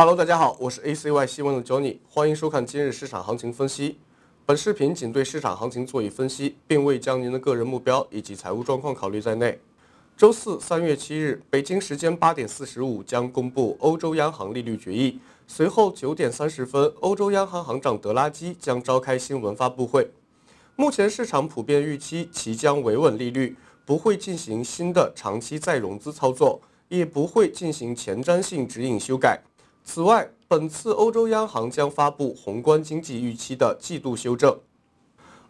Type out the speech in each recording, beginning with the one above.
Hello，大家好，我是 ACY 希望的 Johnny，欢迎收看今日市场行情分析。本视频仅对市场行情做以分析，并未将您的个人目标以及财务状况考虑在内。周四三月七日，北京时间八点四十五将公布欧洲央行利率决议，随后九点三十分，欧洲央行行长德拉基将召开新闻发布会。目前市场普遍预期其将维稳利率，不会进行新的长期再融资操作，也不会进行前瞻性指引修改。此外，本次欧洲央行将发布宏观经济预期的季度修正。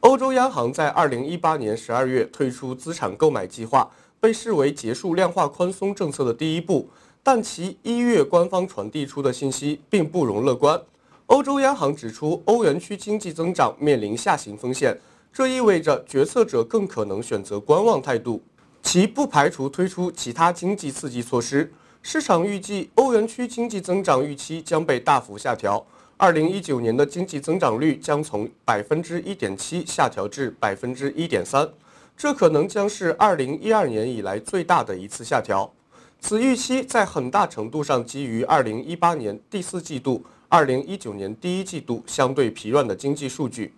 欧洲央行在二零一八年十二月推出资产购买计划，被视为结束量化宽松政策的第一步，但其一月官方传递出的信息并不容乐观。欧洲央行指出，欧元区经济增长面临下行风险，这意味着决策者更可能选择观望态度，其不排除推出其他经济刺激措施。市场预计，欧元区经济增长预期将被大幅下调，二零一九年的经济增长率将从百分之一点七下调至百分之一点三，这可能将是二零一二年以来最大的一次下调。此预期在很大程度上基于二零一八年第四季度、二零一九年第一季度相对疲软的经济数据。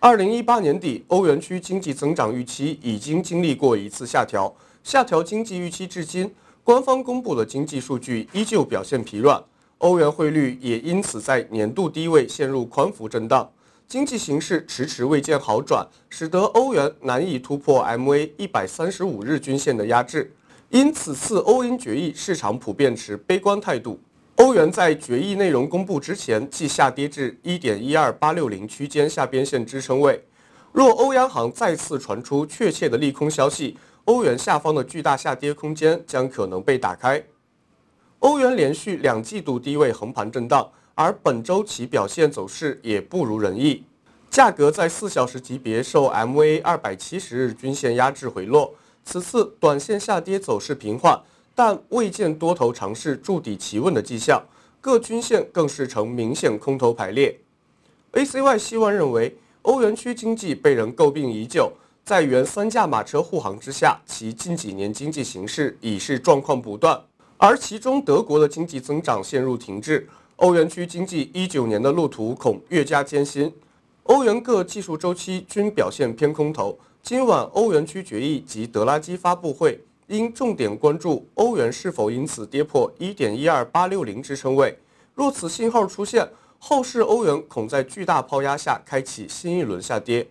二零一八年底，欧元区经济增长预期已经经历过一次下调，下调经济预期至今。官方公布的经济数据依旧表现疲软，欧元汇率也因此在年度低位陷入宽幅震荡，经济形势迟迟未见好转，使得欧元难以突破 MA 一百三十五日均线的压制。因此次欧银决议，市场普遍持悲观态度。欧元在决议内容公布之前，即下跌至一点一二八六零区间下边线支撑位。若欧央行再次传出确切的利空消息，欧元下方的巨大下跌空间将可能被打开。欧元连续两季度低位横盘震荡，而本周其表现走势也不如人意。价格在四小时级别受 MA 二百七十日均线压制回落，此次短线下跌走势平缓，但未见多头尝试筑底企稳的迹象，各均线更是呈明显空头排列。ACY 希望认为，欧元区经济被人诟病已久。在原三驾马车护航之下，其近几年经济形势已是状况不断。而其中德国的经济增长陷入停滞，欧元区经济一九年的路途恐越加艰辛。欧元各技术周期均表现偏空头。今晚欧元区决议及德拉基发布会，应重点关注欧元是否因此跌破一点一二八六零支撑位。若此信号出现，后市欧元恐在巨大抛压下开启新一轮下跌。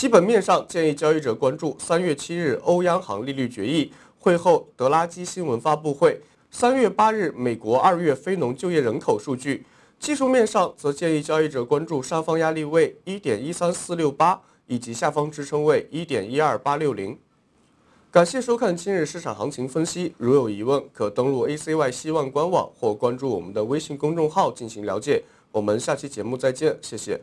基本面上建议交易者关注三月七日欧央行利率决议会后德拉基新闻发布会，三月八日美国二月非农就业人口数据。技术面上则建议交易者关注上方压力位一点一三四六八以及下方支撑位一点一二八六零。感谢收看今日市场行情分析，如有疑问可登录 ACY 希望官网或关注我们的微信公众号进行了解。我们下期节目再见，谢谢。